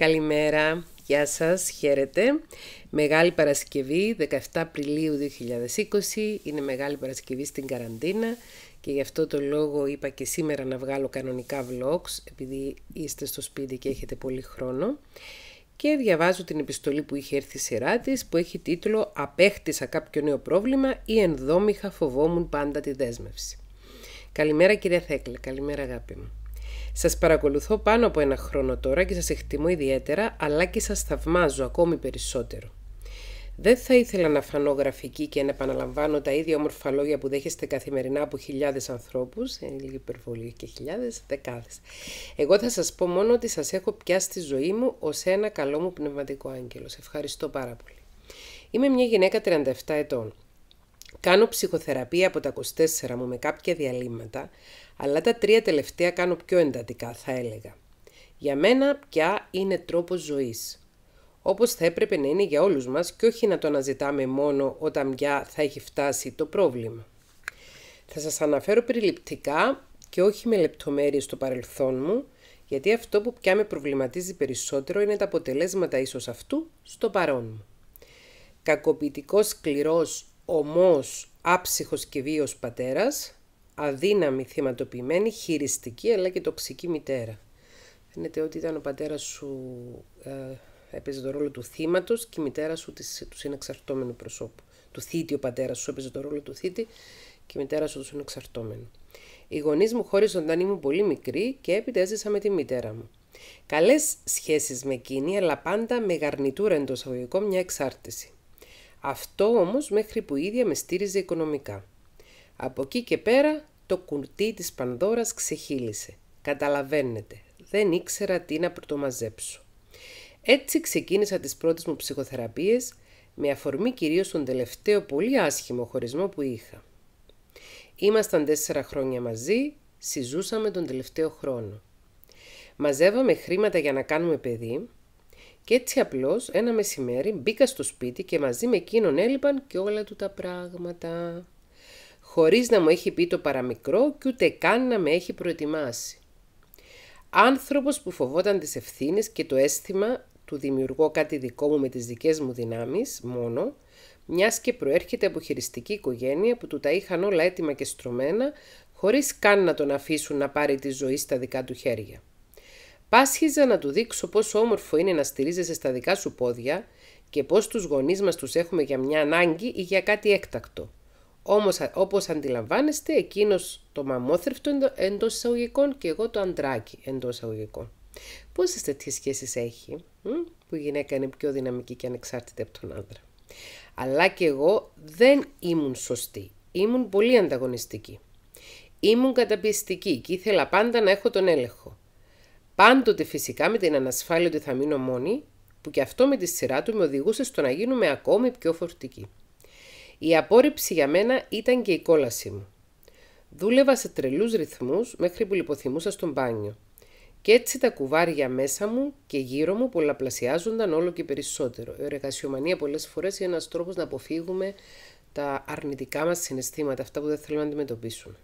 Καλημέρα, γεια σας, χαίρετε. Μεγάλη Παρασκευή, 17 Απριλίου 2020, είναι Μεγάλη Παρασκευή στην καραντίνα και γι' αυτό το λόγο είπα και σήμερα να βγάλω κανονικά vlogs, επειδή είστε στο σπίτι και έχετε πολύ χρόνο. Και διαβάζω την επιστολή που είχε έρθει η σειρά της, που έχει τίτλο «Απέχτησα κάποιο νέο πρόβλημα ή ενδόμηχα φοβόμουν πάντα τη δέσμευση». Καλημέρα κυρία Θέκλε, καλημέρα αγάπη μου. Σας παρακολουθώ πάνω από ένα χρόνο τώρα και σας εκτιμώ ιδιαίτερα, αλλά και σας θαυμάζω ακόμη περισσότερο. Δεν θα ήθελα να φανώ γραφική και να επαναλαμβάνω τα ίδια όμορφα λόγια που δέχεστε καθημερινά από χιλιάδες ανθρώπους είναι λίγη υπερβολή και χιλιάδες δεκάδες. Εγώ θα σας πω μόνο ότι σας έχω πιάσει τη ζωή μου ως ένα καλό μου πνευματικό άγγελο. Σε ευχαριστώ πάρα πολύ. Είμαι μια γυναίκα 37 ετών. Κάνω ψυχοθεραπεία από τα 24 μου με κάποια διαλύματα, αλλά τα τρία τελευταία κάνω πιο εντατικά θα έλεγα. Για μένα πια είναι τρόπος ζωής. Όπως θα έπρεπε να είναι για όλους μας και όχι να το αναζητάμε μόνο όταν πια θα έχει φτάσει το πρόβλημα. Θα σας αναφέρω περιληπτικά και όχι με λεπτομέρειες στο παρελθόν μου, γιατί αυτό που πια με προβληματίζει περισσότερο είναι τα αποτελέσματα ίσως αυτού στο παρόν μου. Κακοποιητικός σκληρός, ομός, άψυχος και βίος πατέρας, αδύναμη, θυματοποιημένη, χειριστική αλλά και τοξική μητέρα. Φαίνεται ότι ήταν ο πατέρας σου, ε, έπαιζε το ρόλο του θύματος και η μητέρα σου της, του συνεξαρτώμενου προσώπου. Του θήτη ο πατέρας σου έπαιζε το ρόλο του θήτη και η μητέρα σου του συνεξαρτώμενου. Οι γονείς μου χώρισαν όταν ήμουν πολύ μικρή και έπειτα έζησα με τη μητέρα μου. Καλές σχέσεις με εκείνη, αλλά πάντα με γαρνιτούρα εντός αγωγικών μια εξάρτηση. Αυτό όμως μέχρι που η ίδια με στήριζε οικονομικά. Από εκεί και πέρα το κουρτί της Πανδώρας ξεχύλισε. Καταλαβαίνετε, δεν ήξερα τι να πρωτομαζέψω. Έτσι ξεκίνησα τις πρώτες μου ψυχοθεραπείες με αφορμή κυρίως τον τελευταίο πολύ άσχημο χωρισμό που είχα. Ήμασταν τέσσερα χρόνια μαζί, συζούσαμε τον τελευταίο χρόνο. Μαζεύαμε χρήματα για να κάνουμε παιδί και έτσι απλώς ένα μεσημέρι μπήκα στο σπίτι και μαζί με εκείνον έλειπαν και όλα του τα πράγματα. Χωρίς να μου έχει πει το παραμικρό και ούτε καν να με έχει προετοιμάσει. Άνθρωπος που φοβόταν τις ευθύνες και το αίσθημα του δημιουργώ κάτι δικό μου με τις δικές μου δυνάμεις μόνο, μιας και προέρχεται από χειριστική οικογένεια που του τα είχαν όλα έτοιμα και στρωμένα, χωρίς καν να τον αφήσουν να πάρει τη ζωή στα δικά του χέρια. Πάσχιζα να του δείξω πόσο όμορφο είναι να στηρίζεσαι στα δικά σου πόδια και πώς τους γονείς μας τους έχουμε για μια ανάγκη ή για κάτι έκτακτο. Όμως όπως αντιλαμβάνεστε εκείνος το μαμόθρευτο εντός εισαγωγικών και εγώ το αντράκι εντός εισαγωγικών. Πόσες τέτοιες σχέσεις έχει που η γυναίκα είναι πιο δυναμική και ανεξάρτητη από τον άντρα. Αλλά και εγώ δεν ήμουν σωστή. Ήμουν πολύ ανταγωνιστική. Ήμουν καταπιστική και ήθελα πάντα να έχω τον έλεγχο. Πάντοτε φυσικά με την ανασφάλεια ότι θα μείνω μόνη, που και αυτό με τη σειρά του με οδηγούσε στο να γίνουμε ακόμη πιο φορτικοί. Η απόρριψη για μένα ήταν και η κόλασή μου. Δούλευα σε τρελούς ρυθμούς μέχρι που λιποθυμούσα στον μπάνιο. Και έτσι τα κουβάρια μέσα μου και γύρω μου πολλαπλασιάζονταν όλο και περισσότερο. Η εργασιομανία πολλές φορές είναι ένας τρόπος να αποφύγουμε τα αρνητικά μας συναισθήματα, αυτά που δεν θέλουμε να αντιμετωπίσουμε.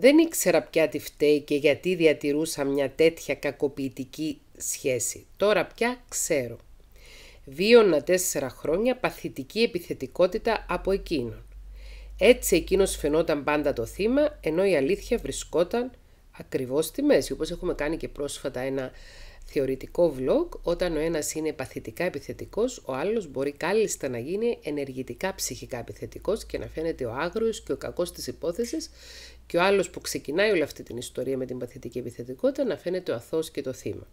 Δεν ήξερα πια τι φταίει και γιατί διατηρούσα μια τέτοια κακοποιητική σχέση. Τώρα πια ξέρω. Βίωνα τέσσερα χρόνια παθητική επιθετικότητα από εκείνον. Έτσι εκείνος φαινόταν πάντα το θύμα, ενώ η αλήθεια βρισκόταν ακριβώς στη μέση. Όπως έχουμε κάνει και πρόσφατα ένα θεωρητικό vlog, όταν ο ένας είναι παθητικά επιθετικός, ο άλλος μπορεί κάλλιστα να γίνει ενεργητικά ψυχικά επιθετικός και να φαίνεται ο άγριος και ο κακός της υπόθεσης και ο άλλος που ξεκινάει όλη αυτή την ιστορία με την παθητική επιθετικότητα να φαίνεται ο αθώος και το θύμα.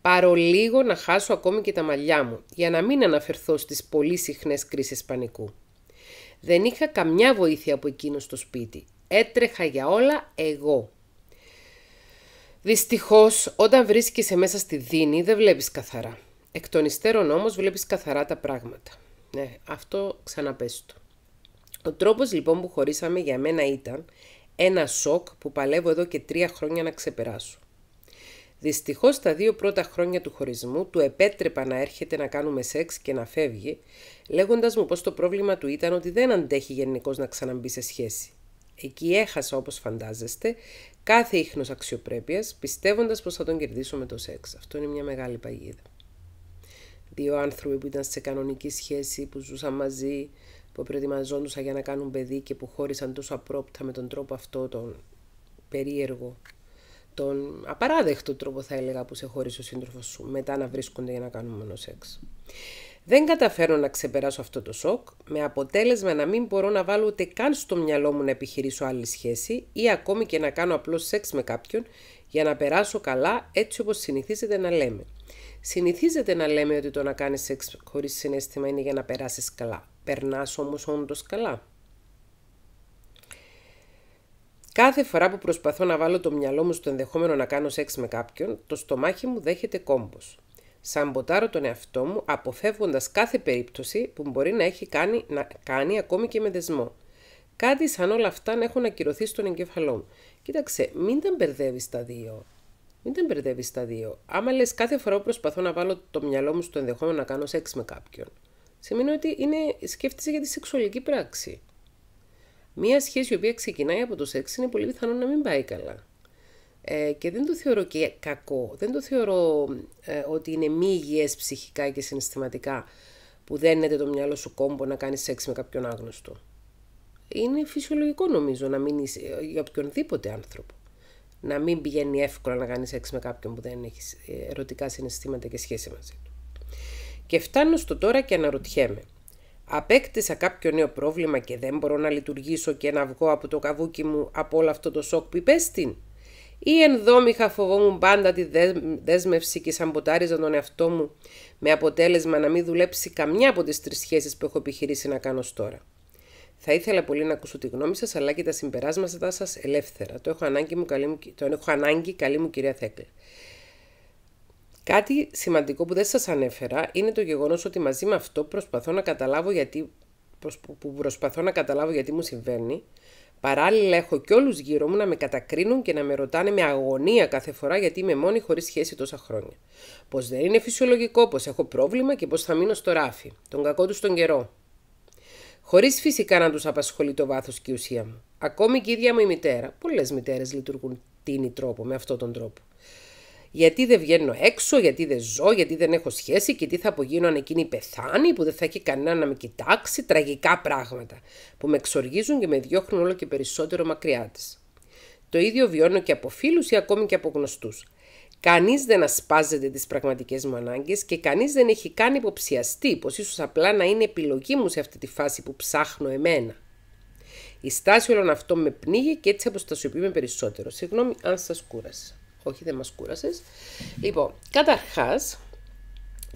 Πάρω λίγο να χάσω ακόμη και τα μαλλιά μου, για να μην αναφερθώ στις πολύ συχνές κρίσεις πανικού. Δεν είχα καμιά βοήθεια από εκείνο στο σπίτι. Έτρεχα για όλα εγώ. Δυστυχώς, όταν βρίσκεσαι μέσα στη δίνη, δεν βλέπεις καθαρά. Εκ των υστέρων όμως, βλέπεις καθαρά τα πράγματα. Ναι, αυτό ξαναπέστο. Ο τρόπος λοιπόν που χωρίσαμε για μένα ήταν ένα σοκ που παλεύω εδώ και τρία χρόνια να ξεπεράσω. Δυστυχώς τα δύο πρώτα χρόνια του χωρισμού του επέτρεπα να έρχεται να κάνουμε σεξ και να φεύγει, λέγοντας μου πως το πρόβλημα του ήταν ότι δεν αντέχει γενικώς να ξαναμπεί σε σχέση. Εκεί έχασα όπως φαντάζεστε κάθε ίχνος αξιοπρέπειας, πιστεύοντας πως θα τον κερδίσω με το σεξ. Αυτό είναι μια μεγάλη παγίδα. Δύο άνθρωποι που ήταν σε κανονική σχέση, που ζούσαν μαζί, που προετοιμαζόντουσαν για να κάνουν παιδί και που χώρισαν τόσο απρόπτα με τον τρόπο αυτό τον περίεργο, τον απαράδεκτο τρόπο θα έλεγα που σε χώρισε ο σύντροφος σου, μετά να βρίσκονται για να κάνουν μόνο σεξ. Δεν καταφέρω να ξεπεράσω αυτό το σοκ, με αποτέλεσμα να μην μπορώ να βάλω ούτε καν στο μυαλό μου να επιχειρήσω άλλη σχέση ή ακόμη και να κάνω απλό σεξ με κάποιον για να περάσω καλά έτσι όπως συνηθίζεται να λέμε. Συνηθίζεται να λέμε ότι το να κάνεις σεξ χωρίς συνέστημα είναι για να περάσεις καλά. Περνάς όμως όντως καλά. Κάθε φορά που προσπαθώ να βάλω το μυαλό μου στο ενδεχόμενο να κάνω σεξ με κάποιον, το στομάχι μου δέχεται κόμπος. Σαμποτάρω τον εαυτό μου αποφεύγοντας κάθε περίπτωση που μπορεί να έχει κάνει, να κάνει ακόμη και με δεσμό. Κάτι σαν όλα αυτά να έχουν ακυρωθεί στον εγκεφαλό μου. Κοίταξε, μην τα μπερδεύεις τα δύο. Μην τα μπερδεύεις τα δύο. Άμα λες κάθε φορά που προσπαθώ να βάλω το μυαλό μου στο ενδεχόμενο να κάνω σεξ με κάποιον, σημαίνει ότι είναι, σκέφτεσαι για τη σεξουαλική πράξη. Μία σχέση η οποία ξεκινάει από το σεξ είναι πολύ πιθανό να μην πάει καλά. Ε, και δεν το θεωρώ και κακό. Δεν το θεωρώ ε, ότι είναι μη υγιές ψυχικά και συναισθηματικά που δένεται το μυαλό σου κόμπο να κάνεις σεξ με κάποιον άγνωστο. Είναι φυσιολογικό νομίζω να μην ε, για οποιονδήποτε άνθρωπο. Να μην πηγαίνει εύκολα να κάνεις σεξ με κάποιον που δεν έχεις ε, ερωτικά συναισθήματα και σχέση μαζί του. Και φτάνω στο τώρα και αναρωτιέμαι. Απέκτησα κάποιο νέο πρόβλημα και δεν μπορώ να λειτουργήσω και να βγω από το καβούκι μου από όλο αυτό το σοκ που υπέστην. Ή ενδόμηχα φοβόμουν πάντα τη δέσμευση και σαμποτάριζα τον εαυτό μου με αποτέλεσμα να μην δουλέψει καμιά από τις τρεις σχέσεις που έχω επιχειρήσει να κάνω τώρα. Θα ήθελα πολύ να ακούσω τη γνώμη σας αλλά και τα συμπεράσματα σας ελεύθερα. Το έχω ανάγκη, μου, καλή μου, το έχω ανάγκη καλή μου κυρία Θέκλη. Κάτι σημαντικό που δεν σας ανέφερα είναι το γεγονός ότι μαζί με αυτό προσπαθώ να καταλάβω γιατί, που προσπαθώ να καταλάβω γιατί μου συμβαίνει, παράλληλα έχω κι όλους γύρω μου να με κατακρίνουν και να με ρωτάνε με αγωνία κάθε φορά γιατί είμαι μόνη χωρίς σχέση τόσα χρόνια. Πως δεν είναι φυσιολογικό, πως έχω πρόβλημα και πως θα μείνω στο ράφι, τον κακό τους στον καιρό. Χωρίς φυσικά να τους απασχολεί το βάθος και η ουσία μου. Ακόμη και η ίδια μου η μητέρα, πολλές μητέρες λειτουργούν τίνη τρόπο με αυτόν τον τρόπο γιατί δεν βγαίνω έξω, γιατί δεν ζω, γιατί δεν έχω σχέση και τι θα απογίνω αν εκείνη πεθάνει, που δεν θα έχει κανένα να με κοιτάξει, τραγικά πράγματα που με εξοργίζουν και με διώχνουν όλο και περισσότερο μακριά της. Το ίδιο βιώνω και από φίλους ή ακόμη και από γνωστούς. Κανείς δεν ασπάζεται τις πραγματικές μου ανάγκες και κανείς δεν έχει καν υποψιαστεί πως ίσως απλά να είναι επιλογή μου σε αυτή τη φάση που ψάχνω εμένα. Η στάση όλων αυτών με πνίγει και έτσι αποστασιοποιούμε περισσότερο. Συγγνώμη αν σας κούρασα. Όχι, δεν μας κούρασες. Λοιπόν, καταρχάς,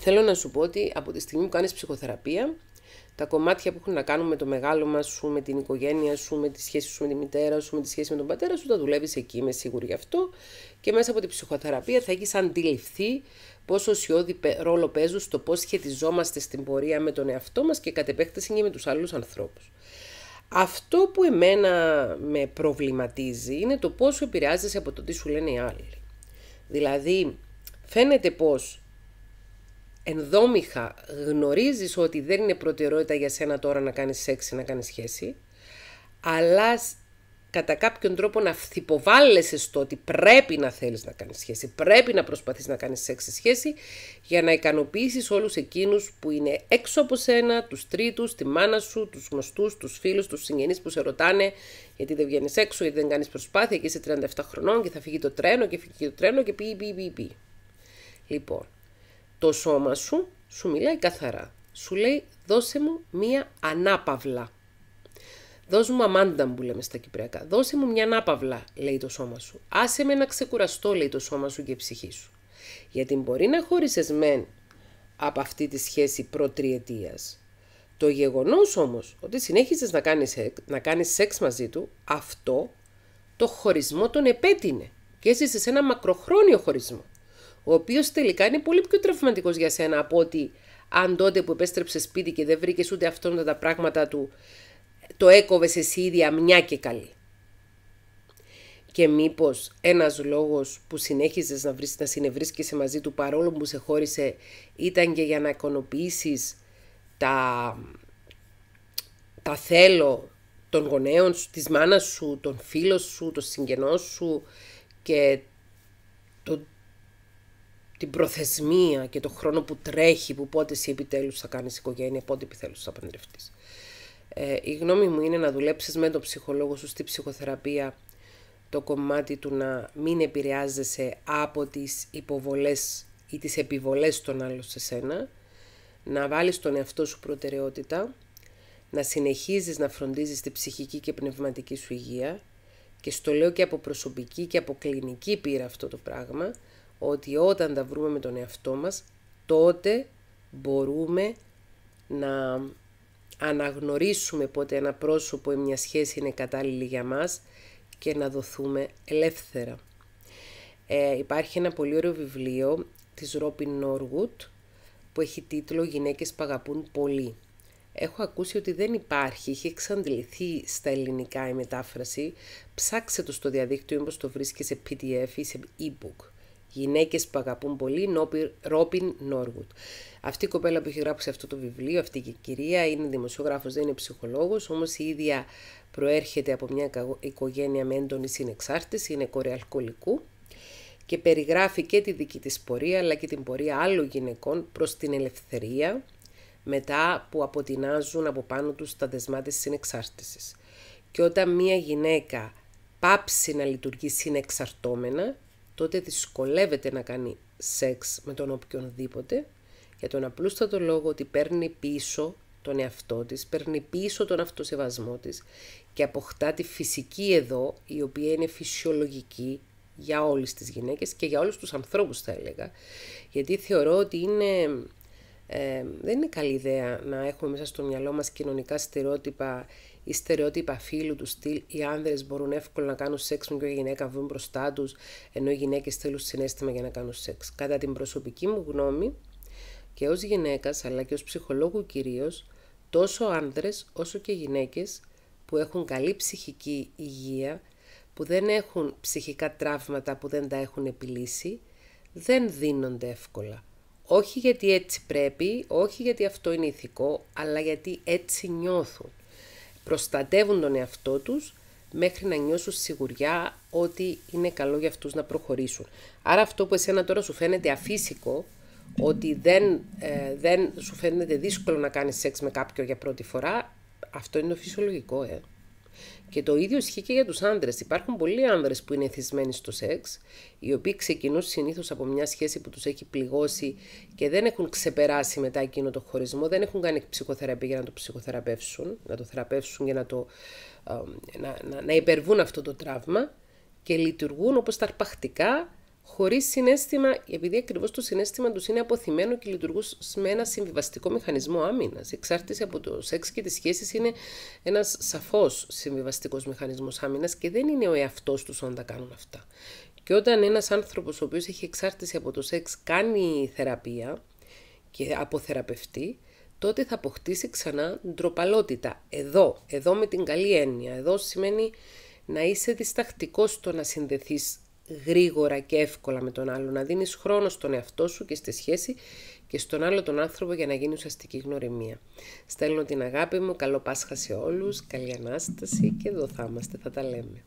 θέλω να σου πω ότι από τη στιγμή που κάνεις ψυχοθεραπεία, τα κομμάτια που έχουν να κάνουν με το μεγάλωμα σου, με την οικογένεια σου, με τη σχέση σου με τη μητέρα σου, με τη σχέση με τον πατέρα σου, τα δουλεύεις εκεί, είμαι σίγουρη γι' αυτό. Και μέσα από την ψυχοθεραπεία θα έχεις αντιληφθεί πόσο σιώδη ρόλο παίζουν στο πώς σχετιζόμαστε στην πορεία με τον εαυτό μας και κατ' επέκταση και με τους άλλους ανθρώπους. Αυτό που εμένα με προβληματίζει είναι το πόσο επηρεάζεσαι από το τι σου λένε οι άλλοι. Δηλαδή, φαίνεται πως ενδόμηχα γνωρίζεις ότι δεν είναι προτεραιότητα για σένα τώρα να κάνεις σεξ ή να κάνεις σχέση, αλλά κατά κάποιον τρόπο να θυποβάλλεσαι στο ότι πρέπει να θέλεις να κάνεις σχέση, πρέπει να προσπαθείς να κάνεις σεξ σχέση για να ικανοποιήσεις όλους εκείνους που είναι έξω από σένα, τους τρίτους, τη μάνα σου, τους γνωστούς, τους φίλους, τους συγγενείς που σε ρωτάνε γιατί δεν βγαίνεις έξω, γιατί δεν κάνεις προσπάθεια και είσαι 37 χρονών και θα φύγει το τρένο και φύγει το τρένο και πει πει πει πει. Λοιπόν, το σώμα σου σου μιλάει καθαρά. Σου λέει δώσε μου μία ανάπαυλα. Δώσ' μου αμάντα που λέμε στα κυπριακά. Δώσε μου μια ανάπαυλα, λέει το σώμα σου. Άσε με να ξεκουραστώ, λέει το σώμα σου και η ψυχή σου. Γιατί μπορεί να χώρισες μεν από αυτή τη σχέση προτριετίας. Το γεγονός όμως ότι συνέχισες να κάνεις να κάνεις σεξ μαζί του, αυτό το χωρισμό τον επέτεινε και έζησε σε ένα μακροχρόνιο χωρισμό. Ο οποίος τελικά είναι πολύ πιο τραυματικός για σένα από ότι αν τότε που επέστρεψες σπίτι και δεν βρήκες ούτε αυτόν τα πράγματα του το έκοβες εσύ ίδια μια και καλή. Και μήπως ένας λόγος που συνέχιζες να, βρεις, να συνευρίσκεσαι μαζί του παρόλο που σε χώρισε ήταν και για να εικονοποιήσεις τα, τα θέλω των γονέων σου, της μάνας σου, των φίλων σου, των συγγενών σου και το, την προθεσμία και το χρόνο που τρέχει που πότε εσύ επιτέλους θα κάνεις οικογένεια, πότε επιτέλους θα παντρευτείς. Ε, η γνώμη μου είναι να δουλέψεις με τον ψυχολόγο σου στη ψυχοθεραπεία το κομμάτι του να μην επηρεάζεσαι από τις υποβολές ή τις επιβολές των άλλων σε σένα, να βάλεις τον εαυτό σου προτεραιότητα, να συνεχίζεις να φροντίζεις τη ψυχική και πνευματική σου υγεία και στο λέω και από προσωπική και από κλινική πείρα αυτό το πράγμα, ότι όταν τα βρούμε με τον εαυτό μας, τότε μπορούμε να αναγνωρίσουμε πότε ένα πρόσωπο ή μια σχέση είναι κατάλληλη για μας και να δοθούμε ελεύθερα. Ε, υπάρχει ένα πολύ ωραίο βιβλίο της Ρόπιν Νόργουτ που έχει τίτλο «Γυναίκες που αγαπούν πολύ». Έχω ακούσει ότι δεν υπάρχει, είχε εξαντληθεί στα ελληνικά η μετάφραση. Ψάξε το στο διαδίκτυο, όπως το βρίσκεις σε PDF ή σε e-book. Γυναίκες που αγαπούν πολύ, Ρόπιν Νόργουτ. Αυτή η κοπέλα που έχει γράψει αυτό το βιβλίο, αυτή η κυρία, είναι δημοσιογράφος, δεν είναι ψυχολόγος, όμως η ίδια προέρχεται από μια οικογένεια με έντονη συνεξάρτηση, είναι κορεαλκολικού και περιγράφει και τη δική της πορεία, αλλά και την πορεία άλλων γυναικών προς την ελευθερία, μετά που αποτινάζουν από πάνω τους τα δεσμά της συνεξάρτησης. Και όταν μια γυναίκα πάψει να λειτουργεί συνεξαρτώμενα, τότε δυσκολεύεται να κάνει σεξ με τον οποιονδήποτε για τον απλούστατο λόγο ότι παίρνει πίσω τον εαυτό της, παίρνει πίσω τον αυτοσεβασμό της και αποκτά τη φυσική εδώ, η οποία είναι φυσιολογική για όλες τις γυναίκες και για όλους τους ανθρώπους θα έλεγα. Γιατί θεωρώ ότι είναι, ε, δεν είναι καλή ιδέα να έχουμε μέσα στο μυαλό μας κοινωνικά στερεότυπα η στερεότυπα φίλου του στυλ, οι άνδρες μπορούν εύκολα να κάνουν σεξ με και η γυναίκα βγουν μπροστά τους, ενώ οι γυναίκες θέλουν συνέστημα για να κάνουν σεξ. Κατά την προσωπική μου γνώμη, και ως γυναίκας, αλλά και ως ψυχολόγου κυρίως, τόσο άνδρες όσο και γυναίκες που έχουν καλή ψυχική υγεία, που δεν έχουν ψυχικά τραύματα που δεν τα έχουν επιλύσει, δεν δίνονται εύκολα. Όχι γιατί έτσι πρέπει, όχι γιατί αυτό είναι ηθικό, αλλά γιατί έτσι νιώθουν προστατεύουν τον εαυτό τους μέχρι να νιώσουν σιγουριά ότι είναι καλό για αυτούς να προχωρήσουν. Άρα αυτό που εσένα τώρα σου φαίνεται αφύσικο, ότι δεν, ε, δεν σου φαίνεται δύσκολο να κάνεις σεξ με κάποιον για πρώτη φορά, αυτό είναι το φυσιολογικό, ε. Και το ίδιο ισχύει και για τους άντρες. Υπάρχουν πολλοί άντρε που είναι εθισμένοι στο σεξ, οι οποίοι ξεκινούν συνήθως από μια σχέση που τους έχει πληγώσει και δεν έχουν ξεπεράσει μετά εκείνο το χωρισμό, δεν έχουν κάνει ψυχοθεραπεία για να το ψυχοθεραπεύσουν, να το θεραπεύσουν για να, το, να, να, να υπερβούν αυτό το τραύμα και λειτουργούν όπως τα χωρίς συνέστημα, επειδή ακριβώς το συνέστημα τους είναι αποθυμένο και λειτουργούν με ένα συμβιβαστικό μηχανισμό άμυνας. Η εξάρτηση από το σεξ και τις σχέσεις είναι ένας σαφώς συμβιβαστικός μηχανισμός άμυνας και δεν είναι ο εαυτός τους όταν τα κάνουν αυτά. Και όταν ένας άνθρωπος ο οποίος έχει εξάρτηση από το σεξ κάνει θεραπεία και αποθεραπευτεί, τότε θα αποκτήσει ξανά ντροπαλότητα. Εδώ, εδώ με την καλή έννοια. Εδώ σημαίνει να είσαι διστακτικός στο να συνδεθείς γρήγορα και εύκολα με τον άλλο, να δίνεις χρόνο στον εαυτό σου και στη σχέση και στον άλλο τον άνθρωπο για να γίνει ουσιαστική γνωριμία. Στέλνω την αγάπη μου, καλό Πάσχα σε όλους, καλή Ανάσταση και εδώ θα είμαστε, θα τα λέμε.